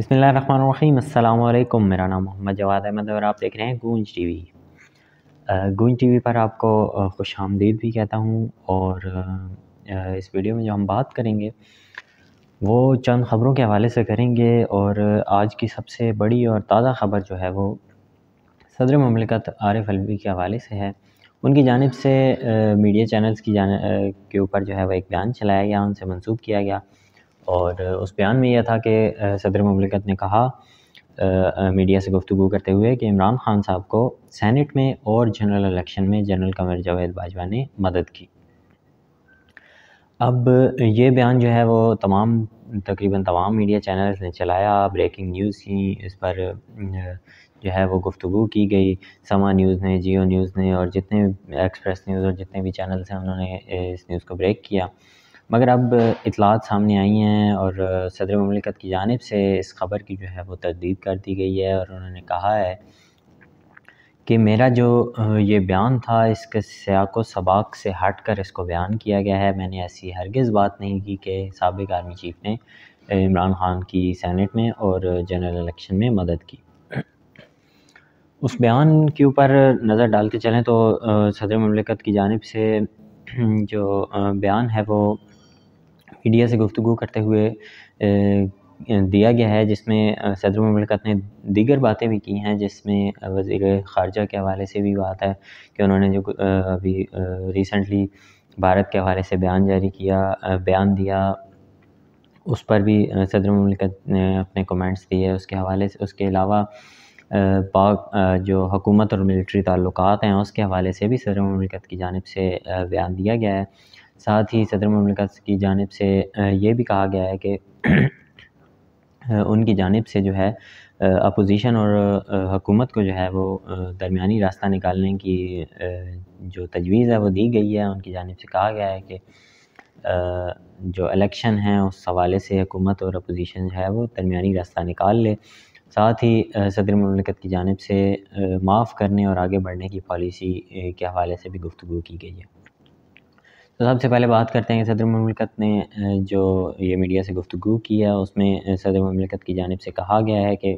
अस्सलाम वालेकुम मेरा नाम मोहम्मद जवाद अहमद और आप देख रहे हैं गूंज टीवी गूंज टीवी पर आपको खुश आमदीद भी कहता हूँ और इस वीडियो में जो हम बात करेंगे वो चंद ख़बरों के हवाले से करेंगे और आज की सबसे बड़ी और ताज़ा ख़बर जो है वो सदर ममलिकत आरिफ अलवी के हवाले से है उनकी जानब से मीडिया चैनल्स की जान के ऊपर जो है वह एक बयान चलाया गया उनसे मंसूब किया गया और उस बयान में यह था कि सदर ममलिकत ने कहा मीडिया से गुफ्तु करते हुए कि इमरान खान साहब को सैनट में और जनरल इलेक्शन में जनरल कंवर जावेद बाजवा ने मदद की अब ये बयान जो है वो तमाम तकरीबन तमाम मीडिया चैनल्स ने चलाया ब्रेकिंग न्यूज़ की इस पर जो है वो गुफ्तु की गई समा न्यूज़ ने जियो न्यूज़ ने और जितने एक्सप्रेस न्यूज़ और जितने भी चैनल्स हैं उन्होंने इस न्यूज़ को ब्रेक किया मगर अब इतलात सामने आई हैं और सदर ममलिकत की जानब से इस ख़बर की जो है वो तरदीद कर दी गई है और उन्होंने कहा है कि मेरा जो ये बयान था इसके सियाक व सबाक से हट कर इसको बयान किया गया है मैंने ऐसी हरगज़ बात नहीं की कि सबक आर्मी चीफ ने इमरान खान की सैनट में और जनरल इलेक्शन में मदद की उस बयान के ऊपर नज़र डाल के चलें तो सदर ममलिकत की जानब से जो बयान है वो मीडिया से गुफ्तु करते हुए दिया गया है जिसमें सदर ममलकत ने दीगर बातें भी की हैं जिसमें वजीर ख़ारजा के हवाले से भी बात है कि उन्होंने जो अभी रिसेंटली भारत के हवाले से बयान जारी किया बयान दिया उस पर भी सदर ममलकत ने अपने कमेंट्स दिए उसके हवाले से उसके अलावा पाक जो हुकूमत और मिलिट्री ताल्लुक हैं उसके हवाले से भी सदर ममलकत की जानब से बयान दिया गया है साथ ही सदर ममलकत की जानब से ये भी कहा गया है कि उनकी जानब से जो है अपोजिशन और हकूमत को जो है वो दरमिया रास्ता निकालने की जो तजवीज़ है वो दी गई है उनकी जानब से कहा गया है कि जो इलेक्शन है उस हवाले से हुकूमत और अपोजिशन जो है वो दरमिया रास्ता निकाल ले साथ ही सदर ममलिकत की जानब से माफ़ करने और आगे बढ़ने की पॉलिसी के हवाले से भी गुफ्तु की गई है तो सबसे पहले बात करते हैं सदर ममलकत ने जो ये मीडिया से गुफ्तु किया उसमें सदर ममलकत की जानब से कहा गया है कि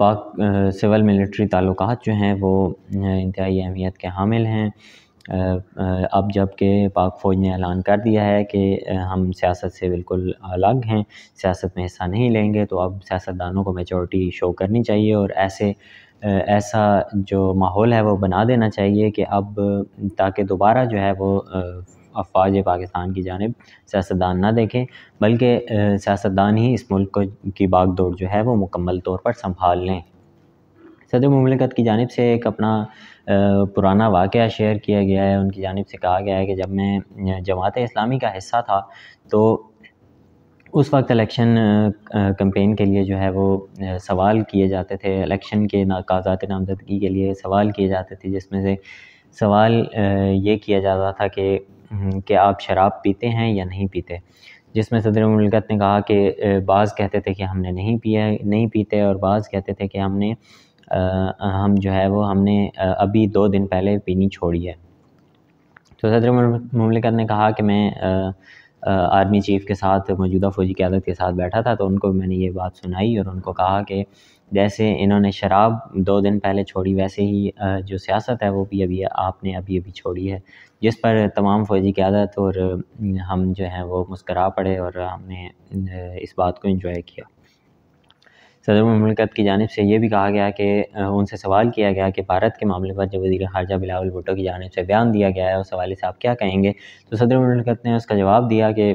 पाक सिविल मिलिट्री ताल्लुक जो हैं वो इंतहाई अहमियत के हामिल हैं अब जबकि पाक फ़ौज ने ऐलान कर दिया है कि हम सियासत से बिल्कुल अलग हैं सियासत में हिस्सा नहीं लेंगे तो अब सियासतदानों को मेजॉरिटी शो करनी चाहिए और ऐसे ऐसा जो माहौल है वो बना देना चाहिए कि अब ताकि दोबारा जो है वो अफवाज पाकिस्तान की जानब सियासतदान ना देखें बल्कि सियासतदान ही इस मुल्क को की बाग दौड़ जो है वो मुकम्मल तौर पर संभाल लें सदर ममलिकत की जानब से एक अपना पुराना वाक़ शेयर किया गया है उनकी जानब से कहा गया है कि जब मैं जमात इस्लामी का हिस्सा था तो उस वक्त इलेक्शन कम्पेन के लिए जो है वो सवाल किए जाते थे इलेक्शन के कागजात नामजदगी के लिए सवाल किए जाते थे जिसमें से सवाल ये किया जाता था कि हम्म, कि आप शराब पीते हैं या नहीं पीते जिसमें सदर मुमलकत ने कहा कि बाज़ कहते थे कि हमने नहीं पिया नहीं पीते और बाज़ कहते थे कि हमने आ, हम जो है वो हमने अभी दो दिन पहले पीनी छोड़ी है तो सदर मुमलकत ने कहा कि मैं आ, आर्मी चीफ़ के साथ मौजूदा फ़ौजी क्यादत के साथ बैठा था तो उनको मैंने ये बात सुनाई और उनको कहा कि जैसे इन्होंने शराब दो दिन पहले छोड़ी वैसे ही जो सियासत है वो भी अभी आपने अभी अभी छोड़ी है जिस पर तमाम फ़ौजी क़्यादत और हम जो हैं वो मुस्करा पड़े और हमने इस बात को इन्जॉय किया सदर ममलकत की जानब से यह भी कहा गया कि उनसे सवाल किया गया कि भारत के मामले पर जब वजी खारजा बिलावल भुटो की जानब से बयान दिया गया है उस हवाले से आप क्या कहेंगे तो सदर ममलकत ने उसका जवाब दिया कि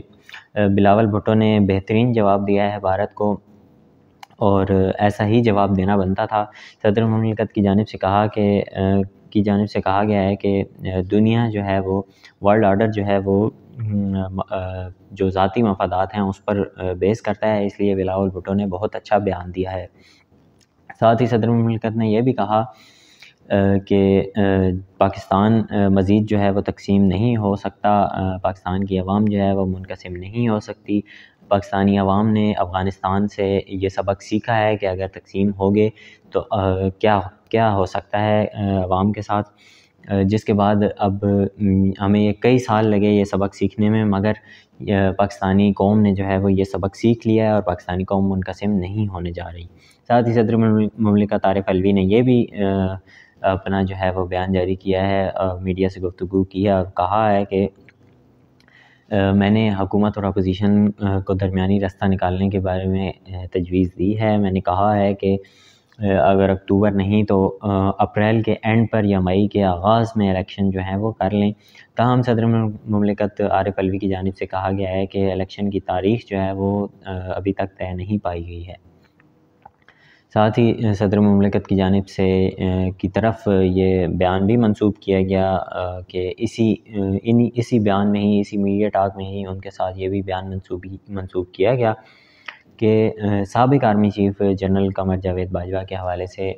बिलावल भुटो ने बेहतरीन जवाब दिया है भारत को और ऐसा ही जवाब देना बनता था सदर ममलकत की जानब से कहा कि की जानब से कहा गया है कि दुनिया जो है वो वर्ल्ड आर्डर जो है वो जो ज़ाती मफादात हैं उस पर बेस करता है इसलिए बिलावल भुटो ने बहुत अच्छा बयान दिया है साथ ही सदर ममलकत ने यह भी कहा कि पाकिस्तान मज़ीद जो है वो तकसीम नहीं हो सकता पाकिस्तान की आवाम जो है वो मुनकसम नहीं हो सकती पाकिस्तानी अवाम ने अफ़ग़ानिस्तान से ये सबक सीखा है कि अगर तकसीम हो गए तो आ, क्या क्या हो सकता है अवाम के साथ जिसके बाद अब हमें ये कई साल लगे ये सबक सीखने में मगर पाकिस्तानी कौम ने जो है वो ये सबक सीख लिया है और पाकिस्तानी कौम मुनकसम नहीं होने जा रही साथ ही सदर ममलिका तारफ अलवी ने यह भी अपना जो है वो बयान जारी किया है मीडिया से गुफ्तु है और कहा है कि मैंने हकूमत और अपोज़िशन को दरमिया रास्ता निकालने के बारे में तजवीज़ दी है मैंने कहा है कि अगर अक्टूबर नहीं तो अप्रैल के एंड पर या मई के आगाज़ में इलेक्शन जो है वो कर लें तहम सदर ममलिकत आरिफ अलवी की जानब से कहा गया है कि इलेक्शन की तारीख जो है वो अभी तक तय नहीं पाई गई है साथ ही सदर ममलकत की जानब से की तरफ ये बयान भी मनसूब किया गया कि इसी इन इसी बयान में ही इसी मीडिया टाक में ही उनके साथ ये भी बयान मनसूबी मनसूब किया गया कि सबक army chief general Qamar Javed Bajwa के हवाले से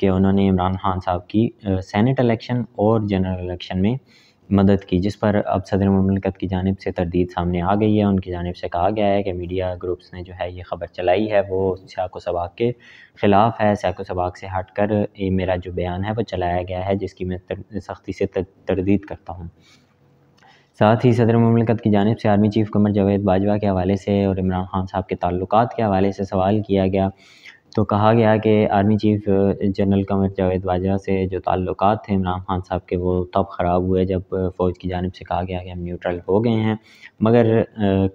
कि उन्होंने इमरान खान साहब की सैनट इलेक्शन और जनरल इलेक्शन में मदद की जिस पर अब सदर ममलकत की जानब से तरदीद सामने आ गई है उनकी जानब से कहा गया है कि मीडिया ग्रुप्स ने जो है ये खबर चलाई है वो सियाको सबाक के ख़िलाफ़ है सियाको सबाक से हट कर ये मेरा जो बयान है वो चलाया गया है जिसकी मैं तर, सख्ती से तरदीद करता हूँ साथ ही सदर ममलकत की जानब से आर्मी चीफ़ कमर जावेद बाजवा के हवाले से और इमरान खान साहब के तल्लक के हवाले से सवाल किया गया तो कहा गया कि army chief general Qamar Javed Bajwa से जो ताल्लुक़ थे इमरान खान साहब के वो तब ख़राब हुए जब फ़ौज की जानब से कहा गया कि हम न्यूट्रल हो गए हैं मगर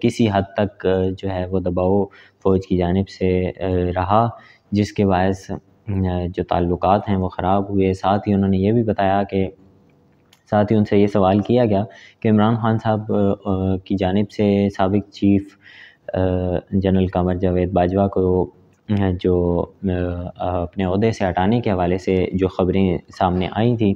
किसी हद तक जो है वो दबाव फ़ौज की जानब से रहा जिसके बायस जो ताल्लुक़ हैं वो ख़राब हुए साथ ही उन्होंने ये भी बताया कि साथ ही उनसे ये सवाल किया गया कि इमरान खान साहब की जानब से सबक चीफ़ जनरल कमर जावेद बाजवा को जो अपने अहदे से हटाने के हवाले से जो ख़बरें सामने आई थी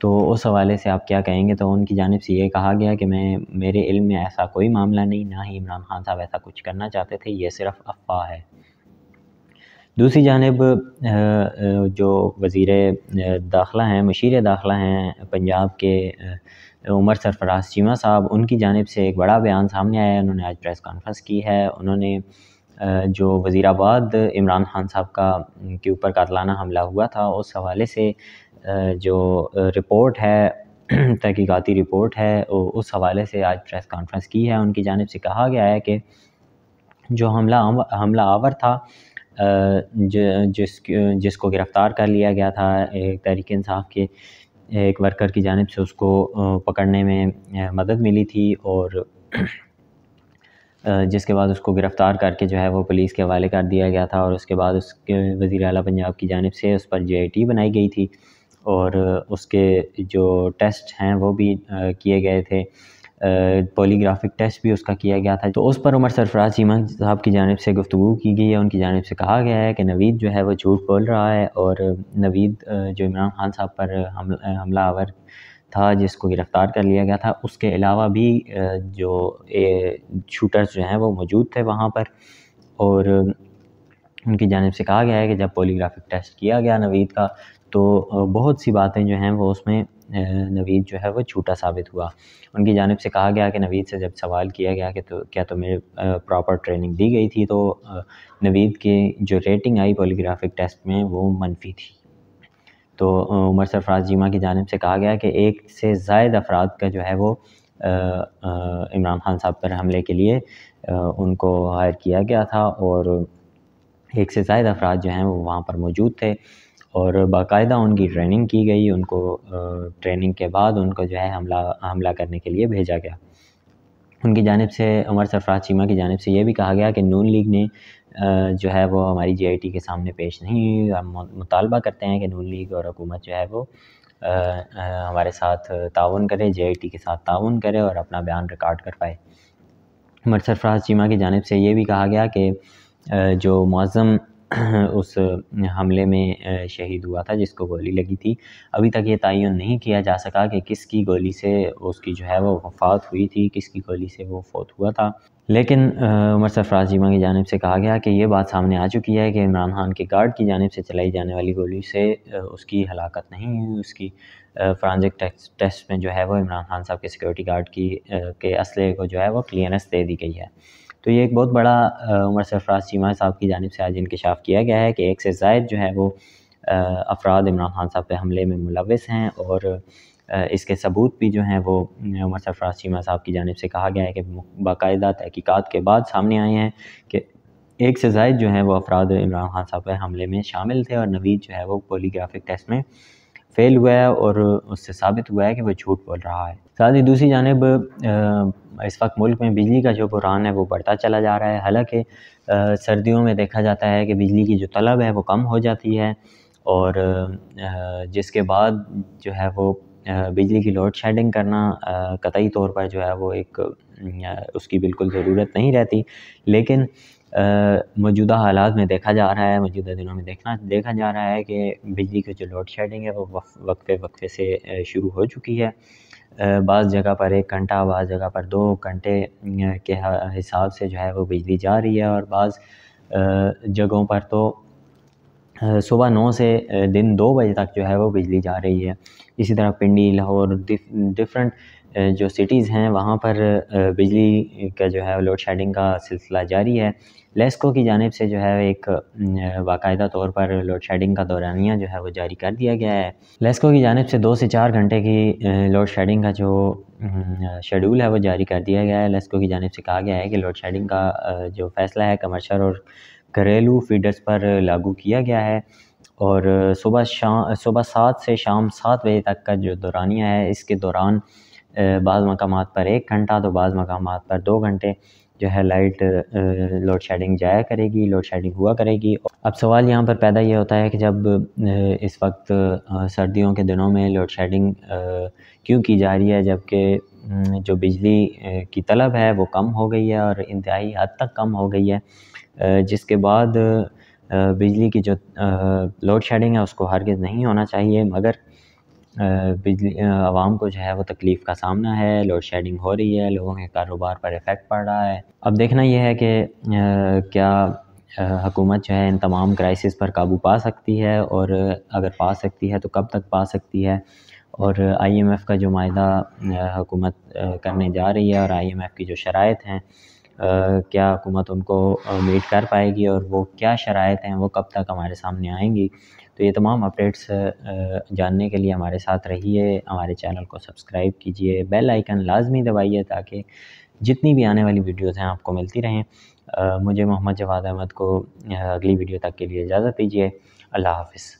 तो उस हवाले से आप क्या कहेंगे तो उनकी जानब से ये कहा गया कि मैं मेरे इल्म में ऐसा कोई मामला नहीं ना ही इमरान खान साहब ऐसा कुछ करना चाहते थे ये सिर्फ़ अफवाह है दूसरी जानब जो वज़ी दाखला हैं मशीर दाखला हैं पंजाब के उमर सरफराज चीमा साहब उनकी जानब से एक बड़ा बयान सामने आया है उन्होंने आज प्रेस कॉन्फ्रेंस की है उन्होंने जो वज़ीराबाद इमरान खान साहब का के ऊपर कातलाना हमला हुआ था उस हवाले से जो रिपोर्ट है तहकीकती रिपोर्ट है उस हवाले से आज प्रेस कॉन्फ्रेंस की है उनकी जानब से कहा गया है कि जो हमला हमला आवर था जिस जिसको गिरफ़्तार कर लिया गया था एक तहरीक इंसाफ के एक वर्कर की जानब से उसको पकड़ने में मदद मिली थी और जिसके बाद उसको गिरफ़्तार करके जो है वो पुलिस के हवाले कर दिया गया था और उसके बाद उसके वज़ी अली पंजाब की जानब से उस पर जे आई टी बनाई गई थी और उसके जो टेस्ट हैं वो भी किए गए थे पोलीग्राफिक टेस्ट भी उसका किया गया था तो उस पर उमर सरफराज सीमा साहब की जानब से गुफ्तु की गई है उनकी जानब से कहा गया है कि नवीद जो है वो झूठ बोल रहा है और नवीद जो इमरान खान साहब पर हम हमला आवर था जिसको गिरफ़्तार कर लिया गया था उसके अलावा भी जो शूटर्स जो हैं वो मौजूद थे वहाँ पर और उनकी जानब से कहा गया है कि जब पोलीग्राफिक टेस्ट किया गया नवीद का तो बहुत सी बातें जो हैं वो उसमें नवीद जो है वो छूटा साबित हुआ उनकी जानब से कहा गया कि नवीद से जब सवाल किया गया कि तो क्या तुम्हें प्रॉपर ट्रेनिंग दी गई थी तो नवीद की जो रेटिंग आई पोलीग्राफिक टेस्ट में वो मनफी थी तो उमर सरफराज जीमा की जानब से कहा गया कि एक से जायद अफराद का जो है वो इमरान खान साहब पर हमले के लिए उनको हायर किया गया था और एक से जायद अफराद जो हैं वो वहाँ पर मौजूद थे और बाकायदा उनकी ट्रेनिंग की गई उनको ट्रेनिंग के बाद उनको जो है हमला हमला करने के लिए भेजा गया उनकी जानब से उमर सरफराज चीमा की जानब से यह भी कहा गया कि नून लीग ने जो है वो हमारी जीआईटी के सामने पेश नहीं हम मुतालबा करते हैं कि नून लीग और हुकूमत जो है वो हमारे साथ ताउन करे जीआईटी के साथ ताउन करे और अपना बयान रिकॉर्ड कर पाए मर सरफराज चीमा की जानब से ये भी कहा गया कि जो मौज़म उस हमले में शहीद हुआ था जिसको गोली लगी थी अभी तक ये तयन नहीं किया जा सका कि किसकी गोली से उसकी जो है वो वफात हुई थी किसकी गोली से वो फौत हुआ था लेकिन उमर सरफराज चीमा की जानब से कहा गया कि ये बात सामने आ चुकी है कि इमरान खान के गार्ड की जानब से चलाई जाने वाली गोली से उसकी हलाकत नहीं हुई उसकी फ्रांजिक टेस्ट टेस्ट में जो है वो इमरान खान साहब के सिक्योरिटी गार्ड की के असले को जो है वो क्लियरेंस दे दी गई है तो ये एक बहुत बड़ा उमर सरफराज चीमा साहब की जानब से आज इंकशाफ किया गया है कि एक से जायद जो है वो अफराद इमरान खान साहब पर हमले में मुलविस हैं और इसके सबूत भी जो हैं वो उमर सरफराज चीमा साहब की जानब से कहा गया है कि बाकायदा तहकीकात के बाद सामने आए हैं कि एक से जायद जो है वो अफराद इमरान खान साहब के हमले में शामिल थे और नवीद जो है वो पोलीग्राफिक टेस्ट में फेल हुआ है और उससे साबित हुआ है कि वो झूठ बोल रहा है साथ ही दूसरी जानब इस वक्त मुल्क में बिजली का जो बुरान है वो बढ़ता चला जा रहा है हालांकि सर्दियों में देखा जाता है कि बिजली की जो तलब है वो कम हो जाती है और जिसके बाद जो है वो बिजली की लोड शेडिंग करना कतई तौर पर जो है वो एक उसकी बिल्कुल ज़रूरत नहीं रहती लेकिन मौजूदा हालात में देखा जा रहा है मौजूदा दिनों में देखना देखा जा रहा है कि बिजली की जो लोड शेडिंग है वो वक्फे वक्फे से शुरू हो चुकी है बाज़ जगह पर एक घंटा बाज़ जगह पर दो घंटे के हिसाब से जो है वो बिजली जा रही है और बाज़ जगहों पर तो सुबह नौ से दिन दो बजे तक जो है वो बिजली जा रही है इसी तरह पिंडी लाहौर डिफरेंट जो सिटीज़ हैं वहाँ पर बिजली का जो है लोड शेडिंग का सिलसिला जारी है लेस्को की जानब से जो है एक बाकायदा तौर पर लोड शेडिंग का दौरानिया जो है वो जारी कर दिया गया है लेस्को की जानब से दो से चार घंटे की लोड शेडिंग का जो शेड्यूल है वो जारी कर दिया गया है लेस्को की जानब से कहा गया है कि लोड शेडिंग का जो फैसला है कमर्शल और घरेलू फीडर्स पर लागू किया गया है और सुबह शाम सुबह सात से शाम सात बजे तक का जो दौरानिया है इसके दौरान बाज़ मकाम पर एक घंटा तो बाज़ मकाम पर दो घंटे जो है लाइट लोड शेडिंग जाया करेगी लोड शेडिंग हुआ करेगी अब सवाल यहाँ पर पैदा ये होता है कि जब इस वक्त सर्दियों के दिनों में लोड शेडिंग क्यों की जा रही है जबकि जो बिजली की तलब है वो कम हो गई है और इंतहाई हद तक कम हो गई है जिसके बाद बिजली की जो लोड शेडिंग है उसको हरगिज़ नहीं होना चाहिए मगर बिजली आवाम को जो है वो तकलीफ़ का सामना है लोड शेडिंग हो रही है लोगों के कारोबार पर इफ़ेक्ट पड़ रहा है अब देखना यह है कि क्या हुकूमत जो है इन तमाम क्राइसिस पर काबू पा सकती है और अगर पा सकती है तो कब तक पा सकती है और आई एम एफ़ का जो माह हुकूमत करने जा रही है और आई एम एफ़ की जो शराइ हैं क्या हुकूमत उनको मीट कर पाएगी और वो क्या शरात हैं वो कब तक हमारे सामने आएंगी तो ये तमाम अपडेट्स जानने के लिए हमारे साथ रहिए हमारे चैनल को सब्सक्राइब कीजिए बेल आइकन लाजमी दबाइए ताकि जितनी भी आने वाली वीडियोस हैं आपको मिलती रहें मुझे मोहम्मद जवाद अहमद को अगली वीडियो तक के लिए इजाज़त दीजिए अल्लाह हाफिज़